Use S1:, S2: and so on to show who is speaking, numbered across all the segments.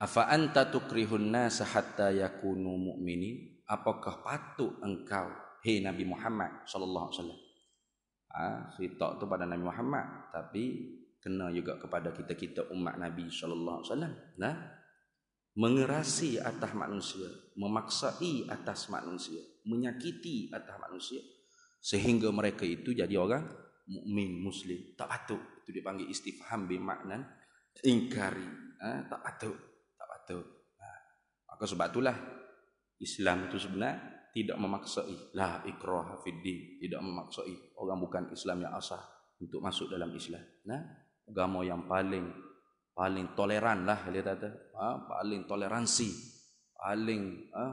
S1: Afa anta tukrihun nas hatta yakunu mu'minin? Apakah patut engkau Hey Nabi Muhammad sallallahu alaihi wasallam? Ah, ha, cerita tu pada Nabi Muhammad tapi kena juga kepada kita-kita umat Nabi sallallahu alaihi wasallam. Nah, mengerasi atas manusia, memaksai atas manusia, menyakiti atas manusia sehingga mereka itu jadi orang mukmin muslim. Tak patut itu dipanggil istifham bi maknan ingkari. Ha, tak patut patut. Ah. Maka sebab itulah Islam itu sebenarnya tidak memaksai la ikrah fiddin, tidak memaksai orang bukan Islam yang asah untuk masuk dalam Islam. Nah, agama yang paling paling toleran lah dia kata, ha, paling toleransi, paling ha,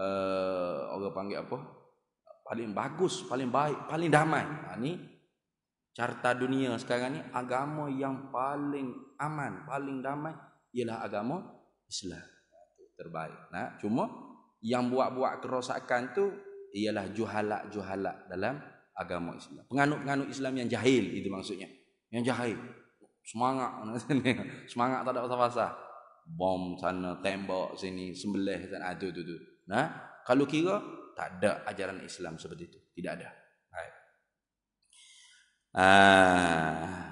S1: uh, orang panggil apa? Paling bagus, paling baik, paling damai. Ha, ini carta dunia sekarang ni agama yang paling aman, paling damai ialah agama Islam. terbaik. Nah, cuma yang buat-buat kerosakan tu ialah juhala juhala dalam agama Islam. Penganut-penganut Islam yang jahil itu maksudnya. Yang jahil. Semangat Semangat tak ada pasal-pasal. Bom sana, tembak sini, sembelih dan adu ah, itu, itu. Nah, kalau kira tak ada ajaran Islam seperti itu. Tidak ada. Baik. Ah.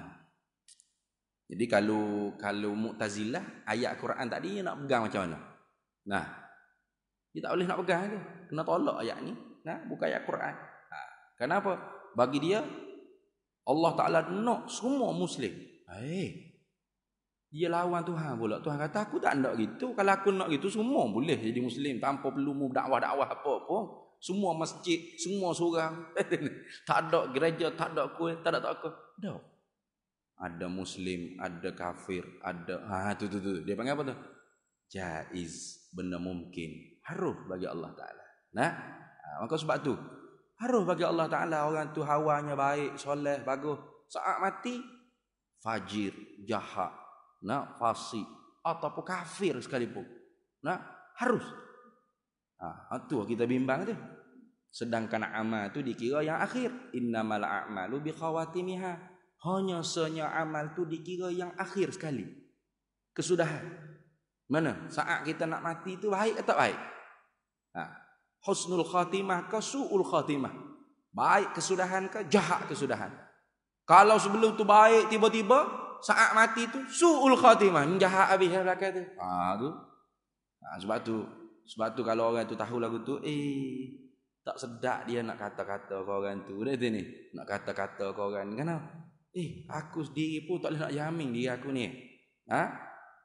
S1: Jadi kalau kalau Mu'tazilah ayat Quran tadi nak pegang macam mana? Nah. Dia tak boleh nak pegang tu. Kena tolak ayat ni. Nah, bukan ayat Quran. Ha. Kenapa? Bagi dia Allah Taala nak semua muslim. Hei. Eh, dia lawan Tuhan pula. Tuhan kata aku tak nak gitu. Kalau aku nak gitu semua boleh jadi muslim tanpa perlu mu dakwah-dakwah apa pun. Semua masjid, semua seorang. tak ada gereja, tak ada kuil, tak ada tak apa. Tak. Ada ada muslim, ada kafir, ada ha, ha tu tu tu. Dia panggil apa tu? Jaiz, benda mungkin. Haruf bagi Allah Taala. Nah, ha, maka sebab tu haruf bagi Allah Taala orang tu hawanya baik, soleh, bagus. Saat mati fajir, jahat, nah fasik ataupun kafir sekalipun. Nah, harus. Ha, ha tu kita bimbang tu. Sedangkan amal tu dikira yang akhir. Innamal a'malu bi khawatimiha. Hanya senya amal tu dikira yang akhir sekali. Kesudahan. Mana? Saat kita nak mati tu baik atau baik? Ha. Husnul khatimah ke su'ul khatimah? Baik kesudahan ke jahat kesudahan? Kalau sebelum tu baik tiba-tiba, saat mati tu su'ul khatimah. Jahat habis yang belakang tu. Ha, tu. Ha, sebab tu, sebab tu kalau orang tu tahu lagu tu, eh, tak sedap dia nak kata-kata ke orang tu. Dia ni, nak kata-kata ke orang. Kenapa? Eh, aku sendiri pun tak boleh nak jamin diri aku ni. Ha?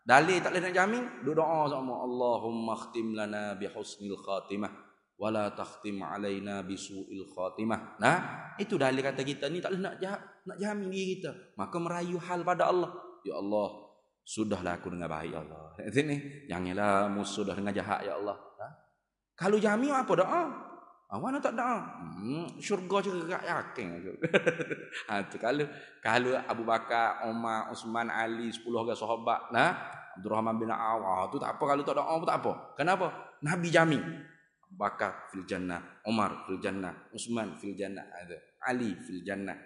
S1: Dalil tak boleh nak jamin, doa doa sama Allahumma khtim lana bi husnil khatimah wa la takhtim alaina bi suil khatimah. Nah, itu dalil kata kita ni tak boleh nak nak jamin diri kita. Maka merayu hal pada Allah. Ya Allah, sudahlah aku dengan baik ya Allah. Sini, janganlah musuh dah dengan jahat ya Allah. Kalau jamin apa doa? Ah, mana tak ada? Hmm, syurga je gerak yakin. ha, tu, kalau kalau Abu Bakar, Umar, Osman, Ali, 10 orang sahabat, nah, ha? Abdul Rahman bin Awah tu tak apa kalau tak doa pun tak apa. Kenapa? Nabi jamin. Abu Bakar fil jannah, Umar fil jannah, Osman fil jannah, ada ha, Ali fil jannah.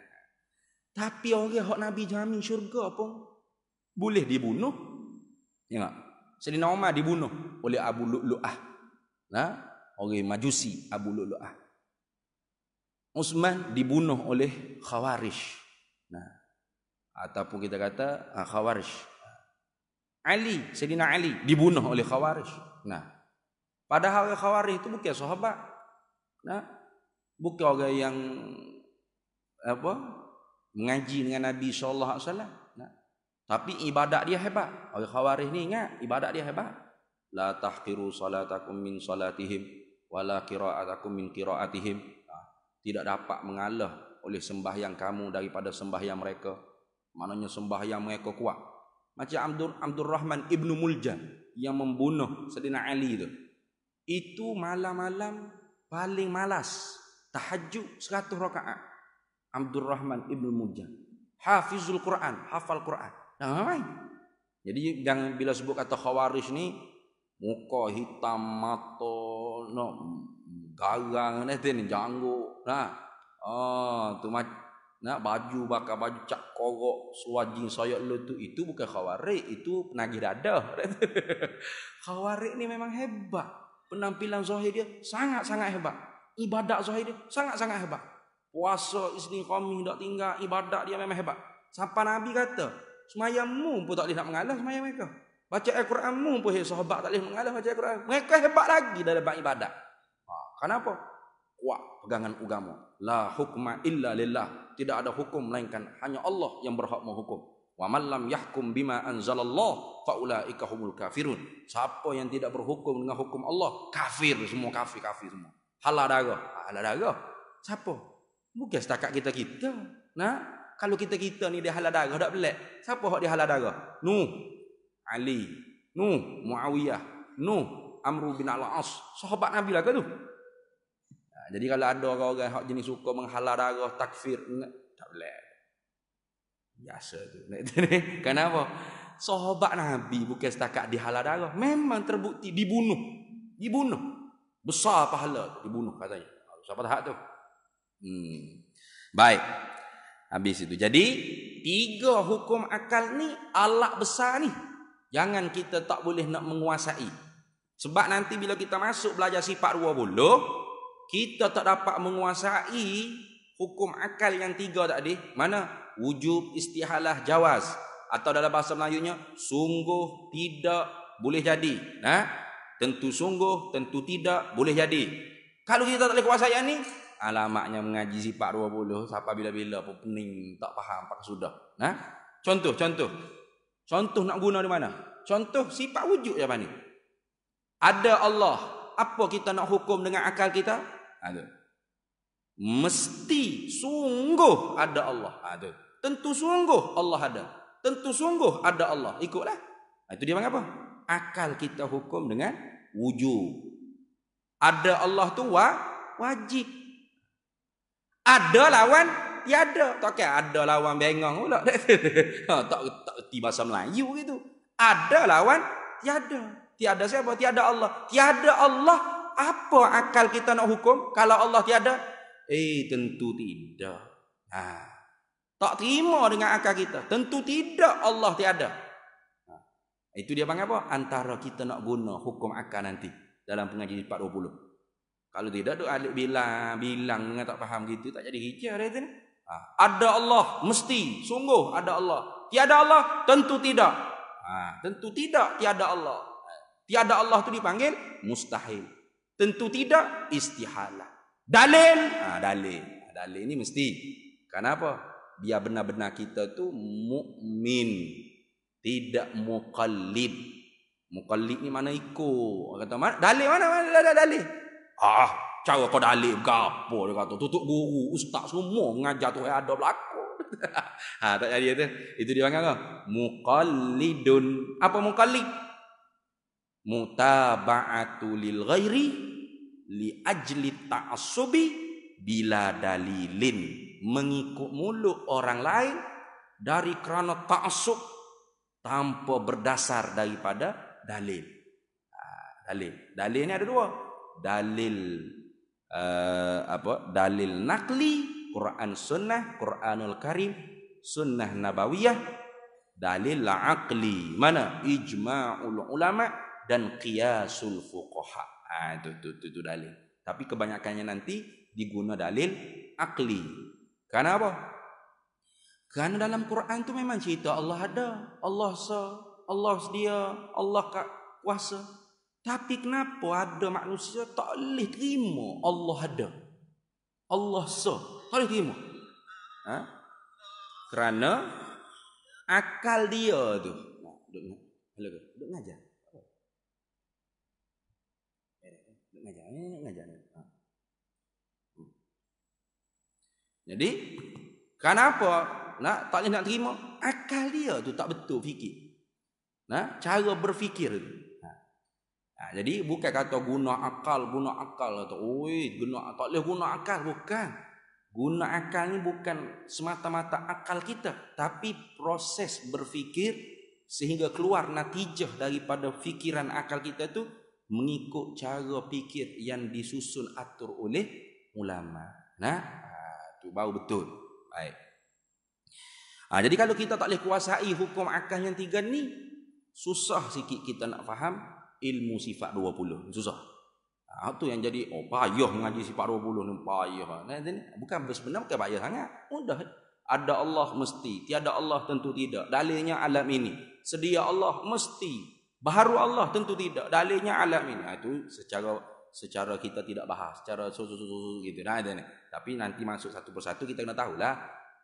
S1: Tapi orang yang hak Nabi jamin syurga pun boleh dibunuh. Ingat. Sedina Umar dibunuh oleh Abu Lu'lu'ah. Nah, ha? orang Majusi Abu Lu'lu'ah. Uthman dibunuh oleh Khawarij. Nah. Ataupun kita kata ah, Khawarij. Ali, Sayyidina Ali dibunuh oleh Khawarij. Nah. Padahal Khawarij itu bukan sahabat. Nah. Bukan orang yang apa? Mengaji dengan Nabi sallallahu alaihi wasallam. Nah. Tapi ibadat dia hebat. Orang Khawarij ni ingat ibadat dia hebat. La tahqiru salatakum min salatihim wala qira'atakum min qira'atihim ah, tidak dapat mengalah oleh sembahyang kamu daripada sembahyang mereka maknanya sembahyang mereka kuat macam Abdul Abdul Rahman Ibnu Muljan yang membunuh Saidina Ali itu itu malam-malam paling malas tahajud 100 rakaat Abdul Rahman Ibnu Muljan hafizul Quran hafal Quran nah mai jadi yang bila sebut kata khawarij ni muka hitam mata no garang ni tin jangguk nah oh tu mac nak baju bakar baju cak korok suwajing sayak lu tu itu bukan khawarij itu penagih dada khawarij ni memang hebat penampilan zahir dia sangat-sangat hebat ibadat zahir dia sangat-sangat hebat puasa isni qami dak tinggal ibadat dia memang hebat siapa nabi kata semayammu pun tak boleh nak mengalah semayam mereka Baca Al-Quran mu pun sahabat tak boleh mengalah baca Al-Quran. Mereka hebat lagi dalam ibadat. Ha, kenapa? Wah pegangan agama. La hukma illa lillah. Tidak ada hukum melainkan hanya Allah yang berhak menghukum. Wa man lam yahkum bima anzalallah faulaika humul kafirun. Siapa yang tidak berhukum dengan hukum Allah, kafir semua kafir kafir semua. Halal darah, halal darah. Siapa? Bukan setakat kita-kita. Nah, kalau kita-kita ni dia halal darah, tak pelik. Siapa hak dia halal darah? Nuh, Ali, Nuh, Muawiyah, Nuh, Amru bin Al-As, sahabat Nabi lah ke tu? Ha, jadi kalau ada orang-orang hak jenis suka menghala darah takfir, tak boleh. Biasa tu. Kenapa? Sahabat Nabi bukan setakat dihala darah, memang terbukti dibunuh. Dibunuh. Besar pahala dibunuh katanya. Ha, siapa tahu tu? Hmm. Baik. Habis itu. Jadi, tiga hukum akal ni alat besar ni Jangan kita tak boleh nak menguasai. Sebab nanti bila kita masuk belajar sifat 20, kita tak dapat menguasai hukum akal yang tiga tak tadi. Mana? Wujud istihalah jawaz. Atau dalam bahasa Melayunya, sungguh tidak boleh jadi. Nah, ha? Tentu sungguh, tentu tidak boleh jadi. Kalau kita tak boleh kuasai yang ni, alamaknya mengaji sifat 20, siapa bila-bila pun pening, tak faham, apakah sudah. Nah, ha? Contoh, contoh. Contoh nak guna di mana? Contoh sifat wujud zaman mana? Ada Allah. Apa kita nak hukum dengan akal kita? Ada. Mesti sungguh ada Allah. Ada. Tentu sungguh Allah ada. Tentu sungguh ada Allah. Ikutlah. Itu dia panggil apa? Akal kita hukum dengan wujud. Ada Allah tu wajib. Ada lawan tiada. Tokek ada lawan bengong pula. ha, tak tak reti bahasa Melayu gitu. Ada lawan tiada. Tiada siapa? Tiada Allah. Tiada Allah apa akal kita nak hukum kalau Allah tiada? Eh tentu tidak. Ha. Tak terima dengan akal kita. Tentu tidak Allah tiada. Ha. Itu dia panggil apa? Antara kita nak guna hukum akal nanti dalam pengajian 420. Kalau tidak tu alik bilang, bilang dengan tak faham gitu tak jadi hijau dia tu ni. Ah. ada Allah mesti sungguh ada Allah. Tiada Allah tentu tidak. Ha, tentu tidak tiada Allah. Tiada Allah tu dipanggil mustahil. Tentu tidak istihalah. Dalil, ha, dalil. Dalil ini mesti. Kenapa? Biar benar-benar kita tu mukmin tidak muqallid. Muqallid ni mana ikut? Orang kata mana? Dalil mana? Mana dalil? Ah, cara kau dalil gapo dia kata tutup guru ustaz semua mengajar tu ada berlaku ha tak jadi tu itu dia panggil apa muqallidun apa muqallid mutaba'atu lil ghairi li ajli ta'assubi bila dalilin mengikut mulut orang lain dari kerana ta'assub tanpa berdasar daripada dalil ha, dalil dalil ni ada dua dalil uh, apa dalil nakli Quran Sunnah Quranul Karim Sunnah Nabawiyah dalil akli mana ijma ulama dan qiyasul fuqaha ha, itu ha, tu, tu, tu dalil tapi kebanyakannya nanti diguna dalil akli karena apa karena dalam Quran tu memang cerita Allah ada Allah sa Allah sedia Allah kuasa tapi kenapa ada manusia tak boleh terima Allah ada? Allah so, tak boleh terima. Ha? Kerana akal dia tu. Nah, duduk ni. Hello, duduk ngajar. duduk ngajar. Eh, eh, ha. hmm. Jadi, kenapa nak tak nak terima akal dia tu tak betul fikir. Nah, cara berfikir tu. Ha, jadi bukan kata guna akal, guna akal atau lah oi, guna tak boleh guna akal bukan. Guna akal ni bukan semata-mata akal kita, tapi proses berfikir sehingga keluar natijah daripada fikiran akal kita tu mengikut cara fikir yang disusun atur oleh ulama. Nah, ha, tu baru betul. Baik. Ha, jadi kalau kita tak boleh kuasai hukum akal yang tiga ni, susah sikit kita nak faham ilmu sifat 20 susah ha, tu yang jadi oh payah mengaji sifat 20 ni payah bukan sebenarnya bukan payah sangat mudah ada Allah mesti tiada Allah tentu tidak dalilnya alam ini sedia Allah mesti baharu Allah tentu tidak dalilnya alam ini ha, itu secara secara kita tidak bahas secara so so so, so, so gitu nah ini. tapi nanti masuk satu persatu kita kena tahulah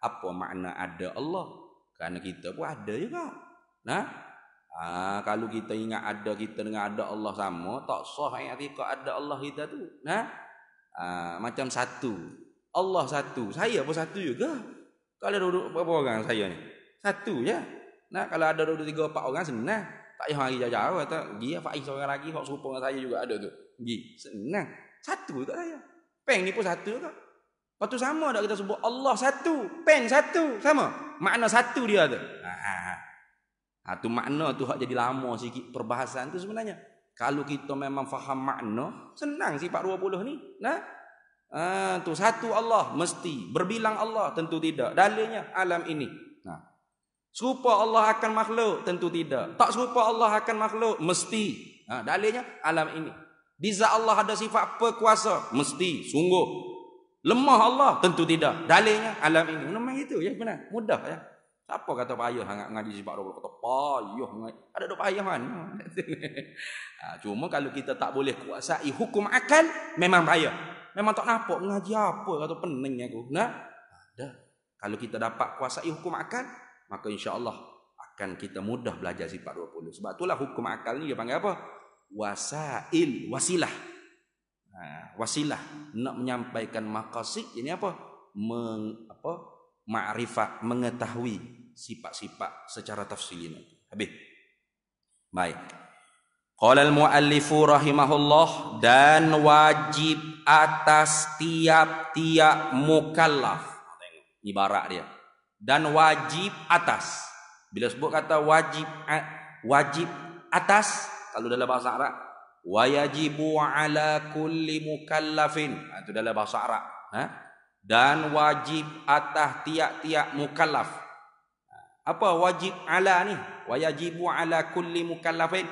S1: apa makna ada Allah kerana kita pun ada juga nah Ha, kalau kita ingat ada kita dengan ada Allah sama, tak sah yang arti kita ada Allah kita tu. Ha? ha? macam satu. Allah satu. Saya pun satu juga. Kalau duduk berapa orang saya ni? Satu je. Nah, kalau ada duduk tiga, empat orang, senang. Lah. Tak payah hari jauh-jauh. Kata, dia lah. Faiz orang lagi, orang serupa dengan saya juga ada tu. Pergi. Senang. Lah. Satu juga saya. Peng ni pun satu juga. Lepas sama tak kita sebut Allah satu. Peng satu. Sama. Makna satu dia tu. Ha, ha, ha. Ha, tu makna tu hak jadi lama sikit perbahasan tu sebenarnya. Kalau kita memang faham makna, senang sifat 20 ni. Nah. Ha, tu satu Allah mesti berbilang Allah tentu tidak. Dalilnya alam ini. Nah. Serupa Allah akan makhluk tentu tidak. Tak serupa Allah akan makhluk mesti. Ha, dalilnya alam ini. Bisa Allah ada sifat perkuasa mesti sungguh. Lemah Allah tentu tidak. Dalilnya alam ini. Memang itu ya benar. Mudah ya. Siapa kata payah sangat ngaji sebab dua puluh kata payah ngaji. Ada dua payah kan? Ha, cuma kalau kita tak boleh kuasai hukum akal, memang payah. Memang tak nampak ngaji apa atau pening aku. Nah, ada. Kalau kita dapat kuasai hukum akal, maka insya Allah akan kita mudah belajar sifat 20. Sebab itulah hukum akal ni dia panggil apa? Wasail, wasilah. Ha, wasilah nak menyampaikan maqasid ini apa? Meng, apa? Ma'rifat, mengetahui sifat-sifat secara tafsili Habis. Baik. Qala al rahimahullah dan wajib atas tiap-tiap mukallaf. Ibarat dia. Dan wajib atas. Bila sebut kata wajib wajib atas kalau dalam bahasa Arab wajibu ala kulli mukallafin. Ha, itu dalam bahasa Arab. Ha? Dan wajib atas tiap-tiap mukallaf apa wajib ala ni wajibu ala kulli mukallafin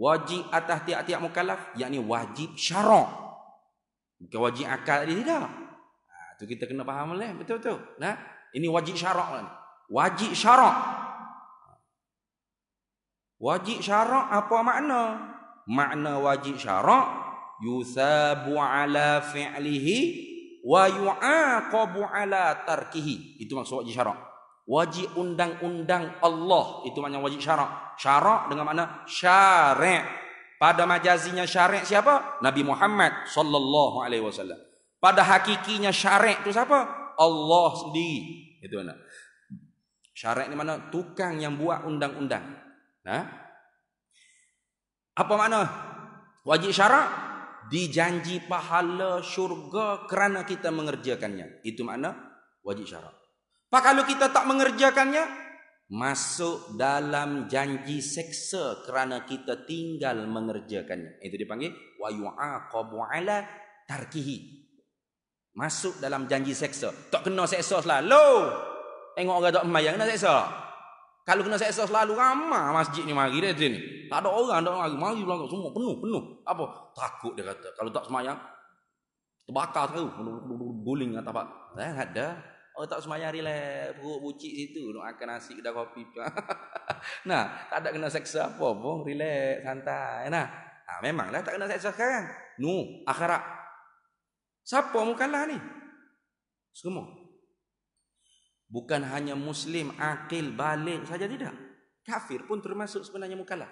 S1: wajib atas tiap-tiap mukallaf yakni wajib syarak bukan wajib akal dia tidak ha, tu kita kena faham lah betul-betul nah ini wajib syarak lah ni wajib syarak wajib syarak apa makna makna wajib syarak yusabu ala fi'lihi wa yu'aqabu ala tarkihi itu maksud wajib syarak wajib undang-undang Allah itu makna wajib syarak syarak dengan makna syarak pada majazinya syarak siapa Nabi Muhammad sallallahu alaihi wasallam pada hakikinya syarak itu siapa Allah sendiri itu mana syarak ni mana tukang yang buat undang-undang nah ha? apa makna wajib syarak dijanji pahala syurga kerana kita mengerjakannya itu makna wajib syarak Pak kalau kita tak mengerjakannya, masuk dalam janji seksa kerana kita tinggal mengerjakannya. Itu dipanggil wa yu'aqabu ala tarkihi. Masuk dalam janji seksa. Tak kena seksa selalu. Tengok orang tak mayang kena seksa. Kalau kena seksa selalu ramah masjid ni mari dia sini. Tak ada orang tak mari, mari belakang semua penuh, penuh. Apa? Takut dia kata. Kalau tak semayang terbakar terus. Guling atau apa? Tak ada. Oh tak semayang relax, buruk bucik situ, nak makan nasi kedai kopi. nah, tak ada kena seksa apa pun, relax, santai. Nah, ha, memanglah tak kena seksa sekarang. Nu, no, akhirat. Siapa mu kalah ni? Semua. Bukan hanya muslim, akil, balik saja tidak. Kafir pun termasuk sebenarnya mu kalah.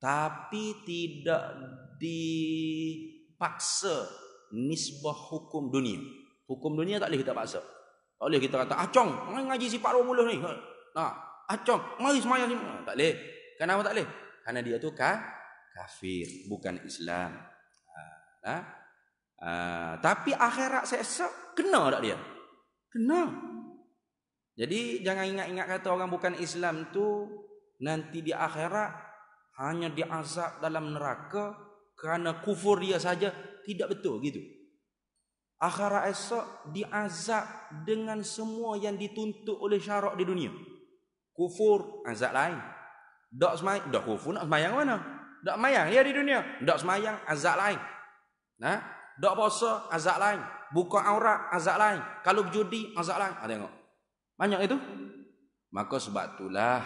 S1: Tapi tidak dipaksa nisbah hukum dunia. Hukum dunia tak boleh kita paksa. Tak boleh kita kata, acong, ah, mari ngaji si Pak Romulus ni. Ha. acong, ah, mari semayang sini. Ha. Tak boleh. Kenapa tak boleh? Karena dia tu ka kafir, bukan Islam. Ha. Ha. Ha. tapi akhirat seksa, kena tak dia? Kena. Jadi jangan ingat-ingat kata orang bukan Islam tu nanti di akhirat hanya diazab dalam neraka kerana kufur dia saja tidak betul gitu. Akhirat esok diazab dengan semua yang dituntut oleh syarak di dunia. Kufur, azab lain. Dak semai, dak kufur nak semayang mana? Tak semayang, ya di dunia. Tak semayang, azab lain. Nah, ha? dak puasa, azab lain. Buka aurat, azab lain. Kalau berjudi, azab lain. Ha, tengok. Banyak itu. Maka sebab itulah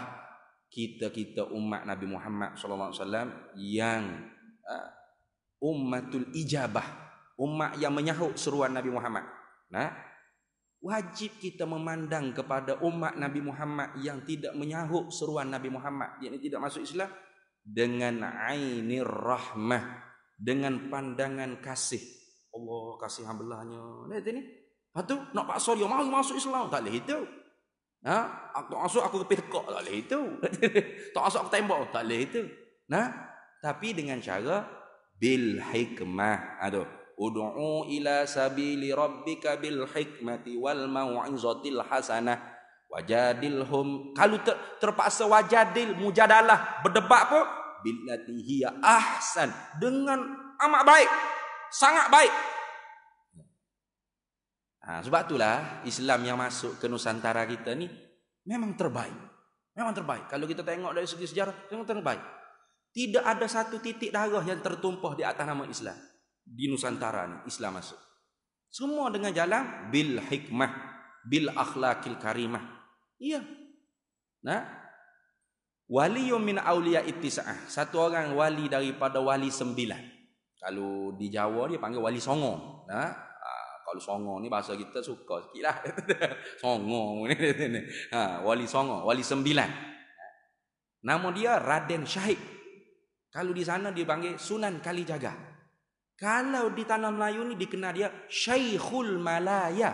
S1: kita-kita umat Nabi Muhammad SAW yang uh, ha, umatul ijabah umat yang menyahut seruan Nabi Muhammad. Nah, wajib kita memandang kepada umat Nabi Muhammad yang tidak menyahut seruan Nabi Muhammad, yang tidak masuk Islam dengan ainir rahmah, dengan pandangan kasih. Allah kasih hambalahnya. Lihat ni. Lepas nak paksa dia mau masuk Islam, tak boleh itu. Ha? Aku tak masuk aku kepih tekak, tak boleh itu. tak masuk aku tembak, tak boleh itu. Nah, tapi dengan cara bil hikmah. Aduh ud'u ila sabili rabbika bil hikmati wal mau'izatil hasanah wajadilhum kalau ter, terpaksa wajadil mujadalah berdebat pun billati hiya ahsan dengan amat baik sangat baik ha, sebab itulah Islam yang masuk ke Nusantara kita ni memang terbaik memang terbaik kalau kita tengok dari segi sejarah memang terbaik tidak ada satu titik darah yang tertumpah di atas nama Islam di Nusantara ni Islam masuk. Semua dengan jalan bil hikmah, bil akhlakil karimah. Iya. Nah. Wali min awliya itisa'ah. Satu orang wali daripada wali sembilan. Kalau di Jawa dia panggil wali songo. Nah. Ha, kalau songo ni bahasa kita suka sikit lah. songo ni. Ha, wali songo, wali sembilan. Nama dia Raden Syahid. Kalau di sana dia panggil Sunan Kalijaga. Kalau di tanah Melayu ni dikenal dia Syekhul Malaya.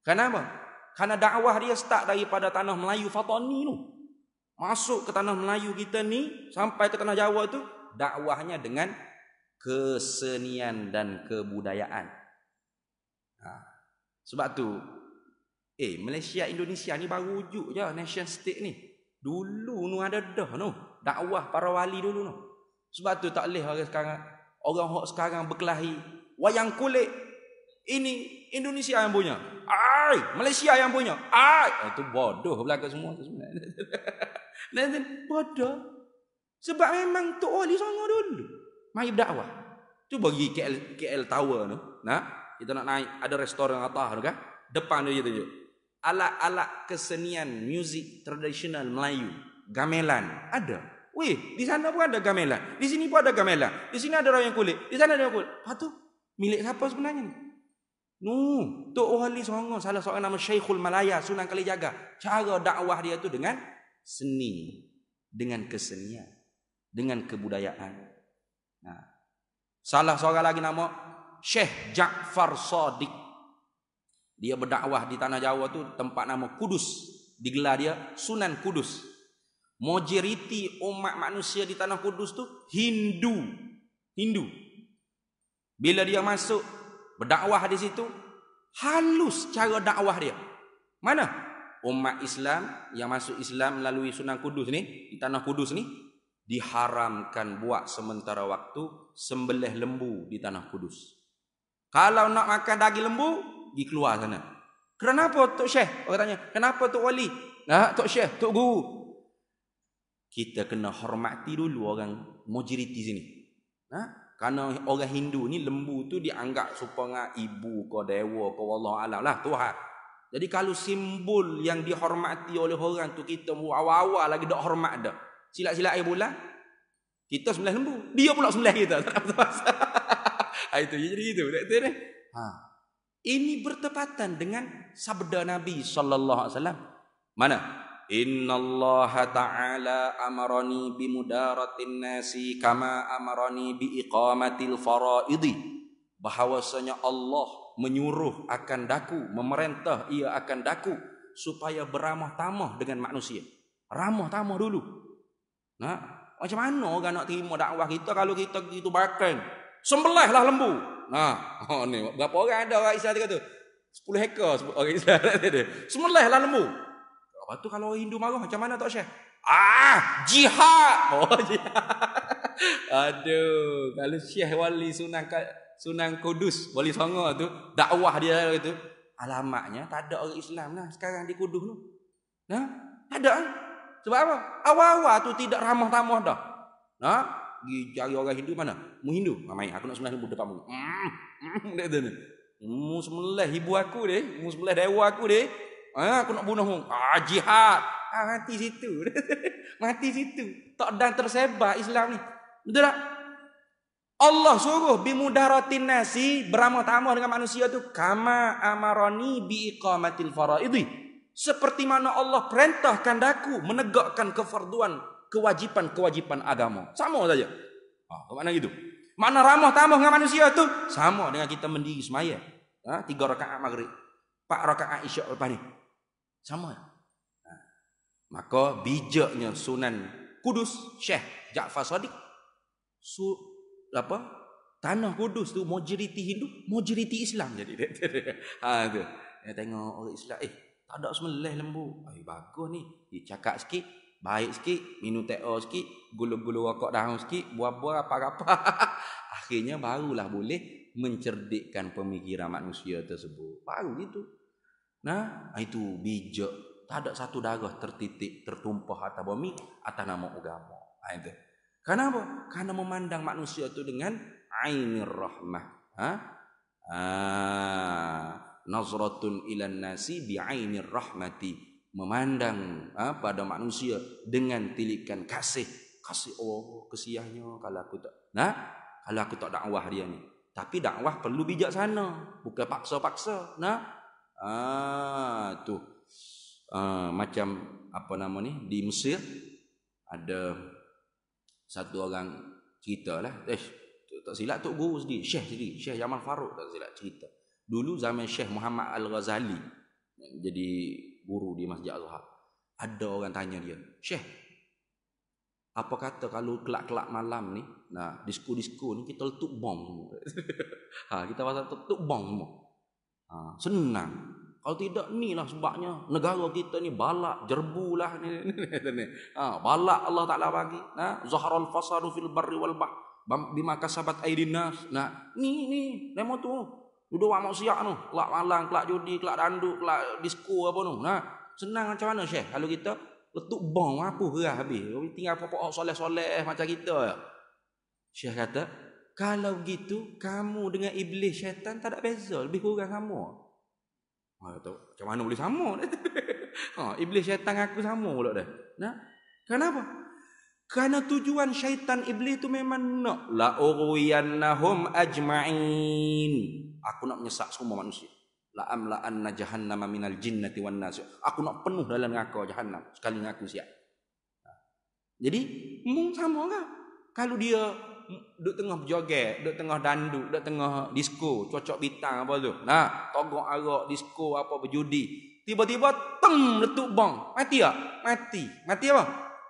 S1: Kenapa? Karena dakwah dia start daripada tanah Melayu Fatoni tu. Masuk ke tanah Melayu kita ni sampai ke tanah Jawa tu dakwahnya dengan kesenian dan kebudayaan. Ha. Sebab tu eh Malaysia Indonesia ni baru wujud je nation state ni. Dulu nu ada dah nu dakwah para wali dulu nu. Sebab tu tak leh orang sekarang orang hok sekarang berkelahi wayang kulit ini Indonesia yang punya ai Malaysia yang punya ai ah, itu bodoh belaka semua tu sebenarnya dan bodoh sebab memang tu oli sana dulu mai berdakwah tu bagi KL KL Tower tu nah kita nak naik ada restoran atas tu kan depan dia tunjuk alat-alat kesenian muzik tradisional Melayu gamelan ada Weh, di sana pun ada gamelan. Di sini pun ada gamelan. Di sini ada rawang kulit. Di sana ada rawang kulit. Lepas tu, milik siapa sebenarnya ni? No. Tok Ali Songong, salah seorang nama Syekhul Malaya, Sunan kali jaga. Cara dakwah dia tu dengan seni. Dengan kesenian. Dengan kebudayaan. Nah. Ha. Salah seorang lagi nama Syekh Ja'far Sadiq. Dia berdakwah di tanah Jawa tu tempat nama Kudus. Digelar dia Sunan Kudus. Majoriti umat manusia di tanah kudus tu Hindu. Hindu. Bila dia masuk berdakwah di situ, halus cara dakwah dia. Mana? Umat Islam yang masuk Islam melalui Sunan kudus ni, di tanah kudus ni, diharamkan buat sementara waktu sembelih lembu di tanah kudus. Kalau nak makan daging lembu, pergi keluar sana. Kenapa Tok Syekh? Orang tanya, kenapa Tok Wali? Nah, Tok Syekh, Tok Guru, kita kena hormati dulu orang majoriti sini. Ha? Kerana orang Hindu ni lembu tu dianggap supaya ibu kau dewa kau Allah Alam lah Tuhan. Jadi kalau simbol yang dihormati oleh orang tu kita awal-awal lagi dok hormat dah. Silat-silat air bulan kita sembelih lembu, dia pula sembelih kita. Ha itu jadi gitu. Tak tahu Ha. Ini bertepatan dengan sabda Nabi sallallahu alaihi wasallam. Mana? Inna Allah Ta'ala amarani bi mudaratin nasi kama amarani bi iqamatil fara'idi. Bahawasanya Allah menyuruh akan daku, memerintah ia akan daku supaya beramah tamah dengan manusia. Ramah tamah dulu. Nah, macam mana orang nak terima dakwah kita kalau kita gitu bakal? Sembelahlah lembu. Nah, oh, ni berapa orang ada orang Islam kata tu? 10 hektar orang Islam tadi. Sembelahlah lembu. Lepas tu kalau orang Hindu marah macam mana tak share? Ah, jihad. Oh, jihad. Aduh, kalau Syekh Wali Sunan Sunan Kudus, Wali Songo tu, dakwah dia lah itu alamaknya tak ada orang Islam lah sekarang di Kudus tu. Nah, tak ada. Sebab apa? Awal-awal tu tidak ramah tamah dah. Nah, pergi cari orang Hindu mana? Mu Hindu. Mamai, aku nak sembelih Hindu depan mu. Mm, mm, dia tu. Mu sembelih ibu aku deh, mu sembelih dewa aku deh. Ah, aku nak bunuh hong. Ah, jihad. Ah, mati situ. mati situ. Tak dan tersebar Islam ni. Betul tak? Allah suruh bimudaratin nasi beramah-tamah dengan manusia tu kama amaroni bi iqamatil faraidi. Seperti mana Allah perintahkan daku menegakkan kefarduan kewajipan-kewajipan agama. Sama saja. Ah, ha, ke mana gitu? Mana ramah tamah dengan manusia tu sama dengan kita mendiri semaya. Ha, tiga rakaat maghrib. Pak rakaat isyak lepas ni. Sama. Ha. Maka bijaknya Sunan Kudus Syekh Ja'far Sadiq su apa? Tanah Kudus tu majoriti Hindu, majoriti Islam jadi dia. Ha tu. Dia tengok orang Islam eh tak ada semelih lembu. Ai eh, bagus ni. Dia cakap sikit, baik sikit, minum teh air sikit, gulung-gulung rokok daun sikit, buah-buah apa-apa. Akhirnya barulah boleh mencerdikkan pemikiran manusia tersebut. Baru gitu. Nah, ah, itu bijak. Tak ada satu darah tertitik, tertumpah atas bumi atas nama agama. Ha, itu. Kenapa? Karena memandang manusia itu dengan ainir rahmah. Ha? Ha, nazratun ilan nasi bi ainir rahmati. Memandang ha, pada manusia dengan tilikan kasih. Kasih oh, kesiahnya kalau aku tak. Nah, kalau aku tak dakwah dia ni. Tapi dakwah perlu bijak bijaksana. Bukan paksa-paksa. Nah, Ah tu. Uh, macam apa nama ni di Mesir ada satu orang cerita lah. Eh, tak silap tu guru sendiri, Syekh sendiri, Syekh Jamal Faruk tak silap cerita. Dulu zaman Syekh Muhammad Al-Ghazali jadi guru di Masjid Al Azhar. Ada orang tanya dia, Syekh, apa kata kalau kelak-kelak malam ni, nah, disko-disko ni kita letup bom. ha, kita pasal letup bom semua. Ha, senang. Kalau tidak ni lah sebabnya negara kita ni balak jerbu lah ni. Ha, balak Allah Taala bagi. Ha, zahrul fasadu fil barri wal bah. Bima kasabat aidin nas. Nah, ni ni demo tu. Duduk buat maksiat tu. Kelak malang, kelak judi, kelak dandu, kelak disko apa tu. Nah, senang macam mana Syekh? Kalau kita letuk bom apa gerah habis. Tinggal apa-apa solat-solat macam kita. Syekh kata, kalau gitu kamu dengan iblis syaitan tak ada beza, lebih kurang sama. Ha tu, macam mana boleh sama? ha iblis syaitan aku sama pula dah. Nah. Kenapa? Karena tujuan syaitan iblis itu memang nak la uriyannahum ajma'in. Aku nak menyesak semua manusia. La amla anna jahannam minal jinnati wan nas. Aku nak penuh dalam neraka jahannam sekali dengan aku siap. Jadi, mung sama ke? Kalau dia duduk tengah berjoget, duduk tengah dandu, duduk tengah disko, cocok bintang apa tu. Nah, togok arak, disko apa berjudi. Tiba-tiba teng letup bom, Mati tak? Mati. Mati apa?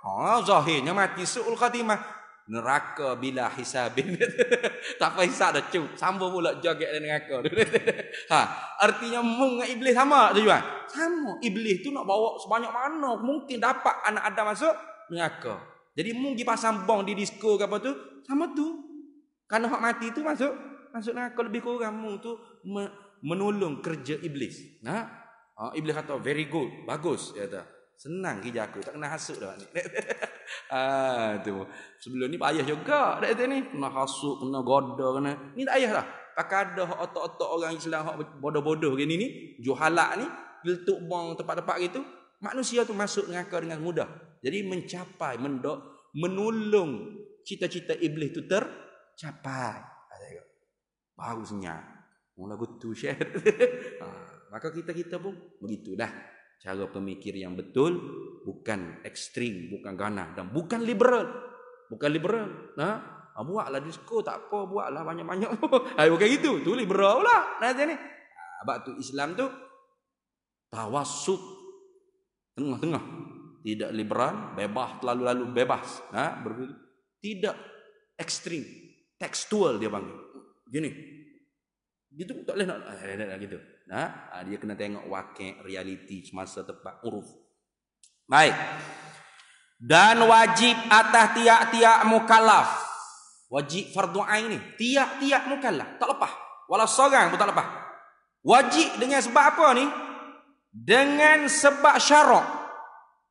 S1: Ha, oh, zahirnya mati suul khatimah. Neraka bila hisabin. tak apa hisab dah cukup. Sambung pula joget dan neraka. ha, artinya mung dengan iblis sama tu juga. Sama. Iblis tu nak bawa sebanyak mana mungkin dapat anak Adam masuk neraka. Jadi mung pergi pasang bong di disko ke apa tu, sama tu karena hak mati tu masuk masuk nak kalau lebih kurang kamu tu menolong kerja iblis nah ha? ha, iblis kata very good bagus dia kata senang kerja aku tak kena hasut dah ni ah tu sebelum ni payah juga dak tu ni kena hasut kena goda kena ni tak payah lah tak ada hak otak-otak orang Islam hak bodoh-bodoh gini ni juhalak ni geletuk bang tempat-tempat gitu manusia tu masuk neraka dengan mudah jadi mencapai mendok menolong cita-cita iblis tu tercapai. Baru senyap. Mula gutu syair. ha, maka kita-kita pun begitulah. Cara pemikir yang betul bukan ekstrem, bukan ganas dan bukan liberal. Bukan liberal. Ha? ha buatlah disko tak apa, buatlah banyak-banyak. Hai bukan gitu. Tu liberal pula. Nasi ni. Sebab ha, tu Islam tu tawasuk tengah-tengah. Tidak liberal, bebas terlalu-lalu bebas. Ha? Berbeza tidak ekstrim tekstual dia panggil gini gitu tak boleh nak eh, gitu nah ah, dia kena tengok wakil realiti semasa tepat uruf baik dan wajib atas tiak-tiak mukallaf wajib fardu ain ni tiak-tiak mukallaf tak lepas walau seorang pun tak lepas wajib dengan sebab apa ni dengan sebab syarak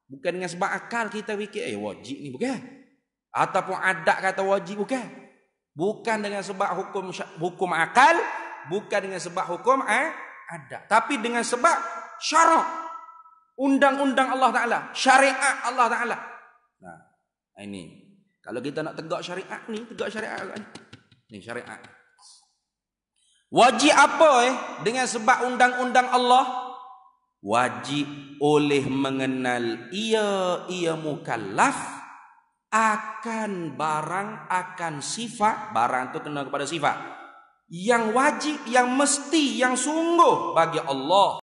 S1: bukan dengan sebab akal kita fikir eh wajib ni bukan ataupun adat kata wajib bukan bukan dengan sebab hukum hukum akal bukan dengan sebab hukum eh, adat tapi dengan sebab syarak undang-undang Allah taala syariat Allah taala nah ini kalau kita nak tegak syariat ni tegak syariat kan ni syariat wajib apa eh dengan sebab undang-undang Allah wajib oleh mengenal ia ia mukallaf akan barang akan sifat barang itu kena kepada sifat yang wajib yang mesti yang sungguh bagi Allah